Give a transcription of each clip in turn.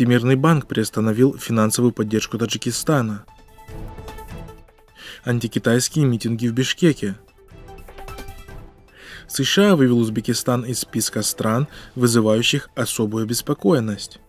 Всемирный банк приостановил финансовую поддержку Таджикистана. Антикитайские митинги в Бишкеке. США вывел Узбекистан из списка стран, вызывающих особую обеспокоенность.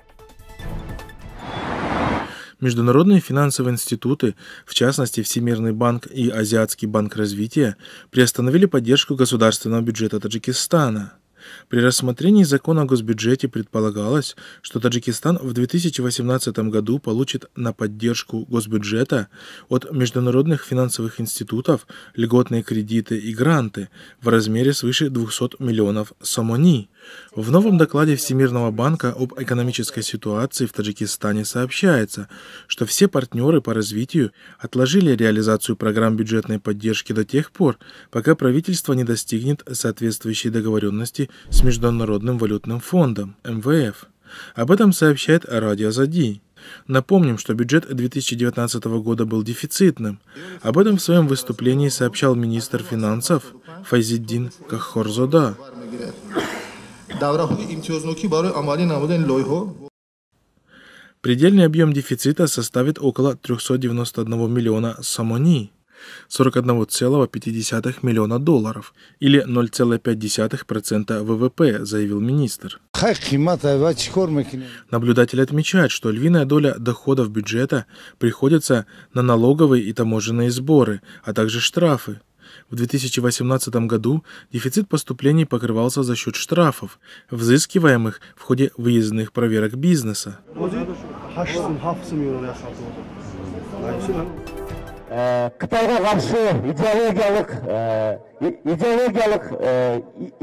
Международные финансовые институты, в частности Всемирный банк и Азиатский банк развития, приостановили поддержку государственного бюджета Таджикистана – при рассмотрении закона о госбюджете предполагалось, что Таджикистан в 2018 году получит на поддержку госбюджета от международных финансовых институтов льготные кредиты и гранты в размере свыше 200 миллионов сомони. В новом докладе Всемирного банка об экономической ситуации в Таджикистане сообщается, что все партнеры по развитию отложили реализацию программ бюджетной поддержки до тех пор, пока правительство не достигнет соответствующей договоренности с Международным валютным фондом, МВФ. Об этом сообщает Радио Зади. Напомним, что бюджет 2019 года был дефицитным. Об этом в своем выступлении сообщал министр финансов Файзиддин Кахорзода. Предельный объем дефицита составит около 391 миллиона самони. 41,5 миллиона долларов или 0,5% ВВП, заявил министр. Наблюдатель отмечает, что львиная доля доходов бюджета приходится на налоговые и таможенные сборы, а также штрафы. В 2018 году дефицит поступлений покрывался за счет штрафов, взыскиваемых в ходе выездных проверок бизнеса қытайға қарсы идеологиялық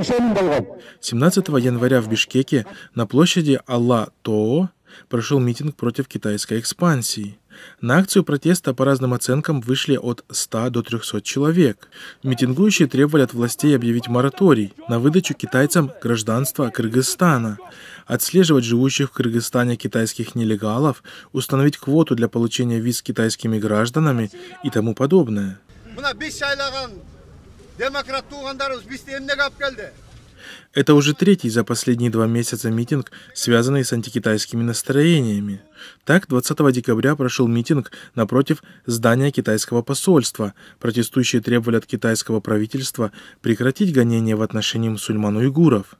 ишенім болған 17 января в Бишкеке на площади Алла Тоо прошел митинг против китайской экспансии. На акцию протеста по разным оценкам вышли от 100 до 300 человек. Митингующие требовали от властей объявить мораторий на выдачу китайцам гражданства Кыргызстана, отслеживать живущих в Кыргызстане китайских нелегалов, установить квоту для получения виз китайскими гражданами и тому подобное. Это уже третий за последние два месяца митинг, связанный с антикитайскими настроениями. Так, 20 декабря прошел митинг напротив здания китайского посольства. Протестующие требовали от китайского правительства прекратить гонения в отношении мусульман-уйгуров.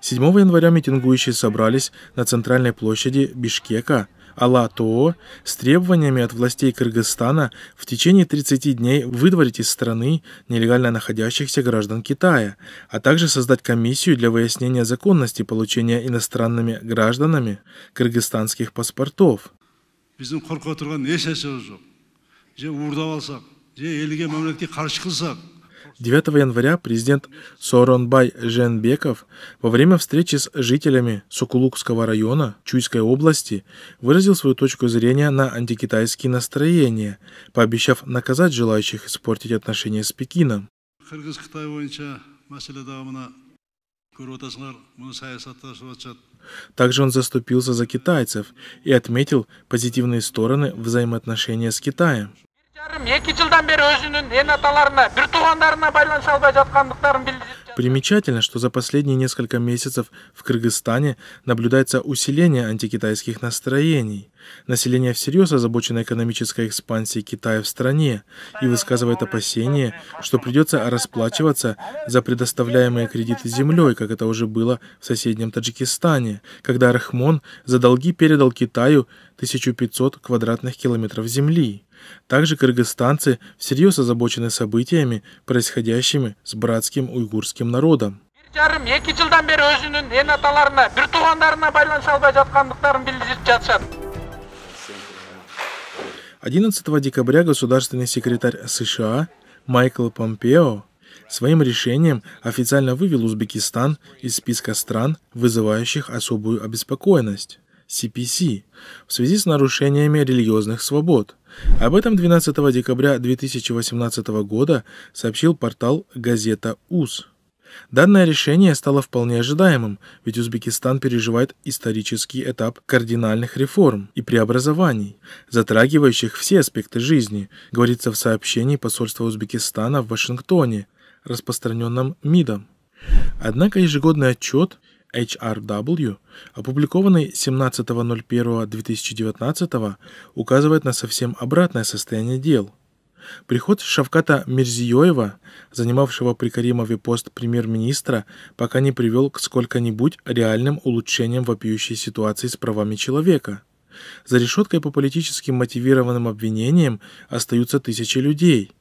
7 января митингующие собрались на центральной площади Бишкека Алатоо с требованиями от властей Кыргызстана в течение 30 дней выдворить из страны нелегально находящихся граждан Китая, а также создать комиссию для выяснения законности получения иностранными гражданами кыргызстанских паспортов. 9 января президент Сооронбай Женбеков во время встречи с жителями Сокулукского района Чуйской области выразил свою точку зрения на антикитайские настроения, пообещав наказать желающих испортить отношения с Пекином. Также он заступился за китайцев и отметил позитивные стороны взаимоотношения с Китаем. Примечательно, что за последние несколько месяцев в Кыргызстане наблюдается усиление антикитайских настроений. Население всерьез озабочено экономической экспансией Китая в стране и высказывает опасение, что придется расплачиваться за предоставляемые кредиты землей, как это уже было в соседнем Таджикистане, когда Рахмон за долги передал Китаю 1500 квадратных километров земли. Также кыргызстанцы всерьез озабочены событиями, происходящими с братским уйгурским народом. Одиннадцатого декабря государственный секретарь США Майкл Помпео своим решением официально вывел Узбекистан из списка стран, вызывающих особую обеспокоенность – CPC, в связи с нарушениями религиозных свобод – об этом 12 декабря 2018 года сообщил портал «Газета УЗ». Данное решение стало вполне ожидаемым, ведь Узбекистан переживает исторический этап кардинальных реформ и преобразований, затрагивающих все аспекты жизни, говорится в сообщении посольства Узбекистана в Вашингтоне, распространенном МИДом. Однако ежегодный отчет – HRW, опубликованный 17.01.2019, указывает на совсем обратное состояние дел. Приход Шавката Мирзиёева, занимавшего при Каримове пост премьер-министра, пока не привел к сколько-нибудь реальным улучшениям вопиющей ситуации с правами человека. За решеткой по политически мотивированным обвинениям остаются тысячи людей.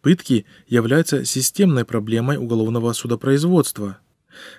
Пытки являются системной проблемой уголовного судопроизводства –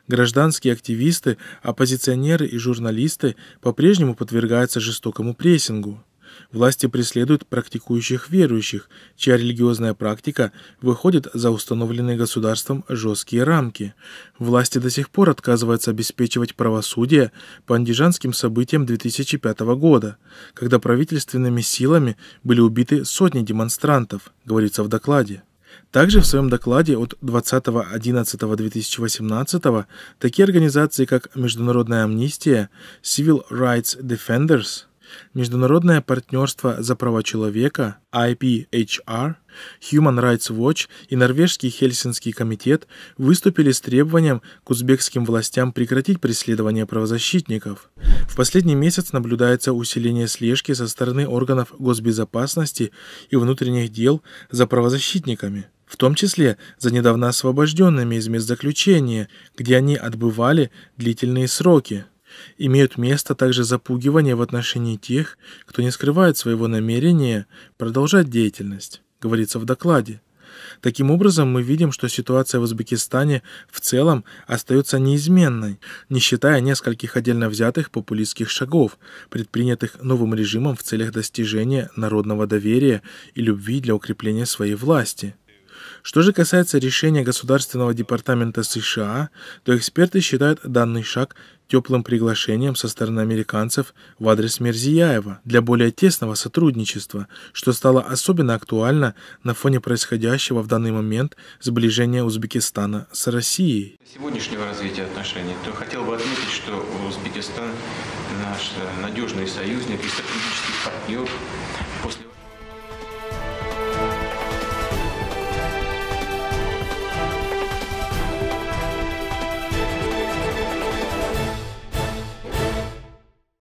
Гражданские активисты, оппозиционеры и журналисты по-прежнему подвергаются жестокому прессингу. Власти преследуют практикующих верующих, чья религиозная практика выходит за установленные государством жесткие рамки. Власти до сих пор отказываются обеспечивать правосудие по андижанским событиям 2005 года, когда правительственными силами были убиты сотни демонстрантов, говорится в докладе. Также в своем докладе от 20.11.2018 такие организации, как Международная амнистия, Civil Rights Defenders – Международное партнерство за права человека IPHR, Human Rights Watch и Норвежский Хельсинский комитет выступили с требованием к узбекским властям прекратить преследование правозащитников. В последний месяц наблюдается усиление слежки со стороны органов госбезопасности и внутренних дел за правозащитниками в том числе за недавно освобожденными из мест заключения, где они отбывали длительные сроки. Имеют место также запугивание в отношении тех, кто не скрывает своего намерения продолжать деятельность, говорится в докладе. Таким образом, мы видим, что ситуация в Узбекистане в целом остается неизменной, не считая нескольких отдельно взятых популистских шагов, предпринятых новым режимом в целях достижения народного доверия и любви для укрепления своей власти. Что же касается решения Государственного департамента США, то эксперты считают данный шаг теплым приглашением со стороны американцев в адрес Мерзияева для более тесного сотрудничества, что стало особенно актуально на фоне происходящего в данный момент сближения Узбекистана с Россией. Сегодняшнего развития отношений, то хотел бы отметить, что Узбекистан наш надежный союзник и стратегический партнер после